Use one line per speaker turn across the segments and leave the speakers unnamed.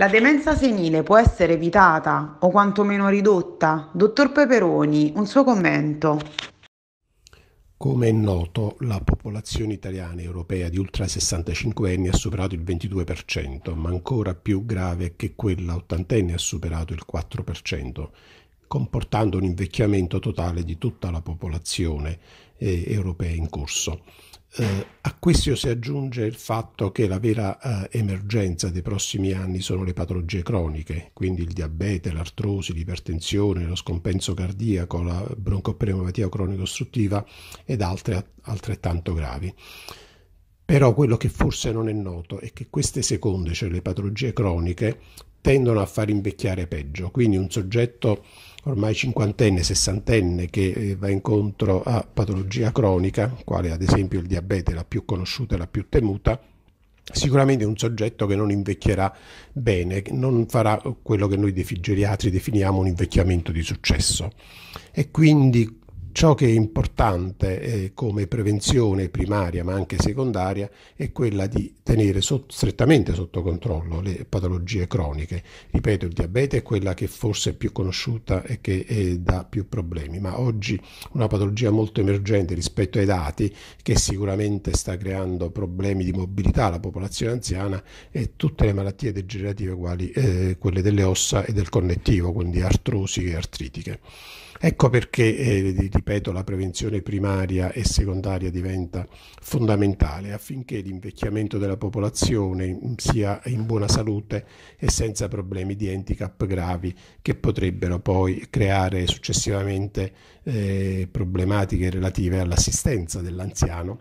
La demenza senile può essere evitata o quantomeno ridotta? Dottor Peperoni, un suo commento. Come è noto, la popolazione italiana e europea di ultra 65 anni ha superato il 22%, ma ancora più grave è che quella ottantenne ha superato il 4%, comportando un invecchiamento totale di tutta la popolazione eh, europea in corso. Eh, a questo si aggiunge il fatto che la vera eh, emergenza dei prossimi anni sono le patologie croniche, quindi il diabete, l'artrosi, l'ipertensione, lo scompenso cardiaco, la broncopneumopatia cronico-ostruttiva ed altre altrettanto gravi. Però quello che forse non è noto è che queste seconde, cioè le patologie croniche, tendono a far invecchiare peggio. Quindi un soggetto ormai cinquantenne, sessantenne che eh, va incontro a patologia cronica, quale ad esempio il diabete, la più conosciuta e la più temuta, sicuramente è un soggetto che non invecchierà bene, non farà quello che noi geriatri definiamo un invecchiamento di successo. E quindi Ciò che è importante eh, come prevenzione primaria ma anche secondaria è quella di tenere sotto, strettamente sotto controllo le patologie croniche. Ripeto, il diabete è quella che forse è più conosciuta e che eh, dà più problemi, ma oggi una patologia molto emergente rispetto ai dati che sicuramente sta creando problemi di mobilità alla popolazione anziana è tutte le malattie degenerative quali eh, quelle delle ossa e del connettivo, quindi artrosi e artritiche. Ecco perché eh, ripeto, la prevenzione primaria e secondaria diventa fondamentale affinché l'invecchiamento della popolazione sia in buona salute e senza problemi di handicap gravi che potrebbero poi creare successivamente eh, problematiche relative all'assistenza dell'anziano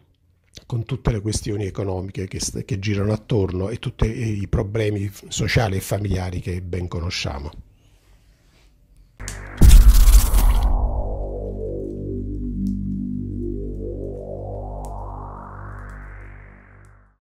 con tutte le questioni economiche che, che girano attorno e tutti i problemi sociali e familiari che ben conosciamo.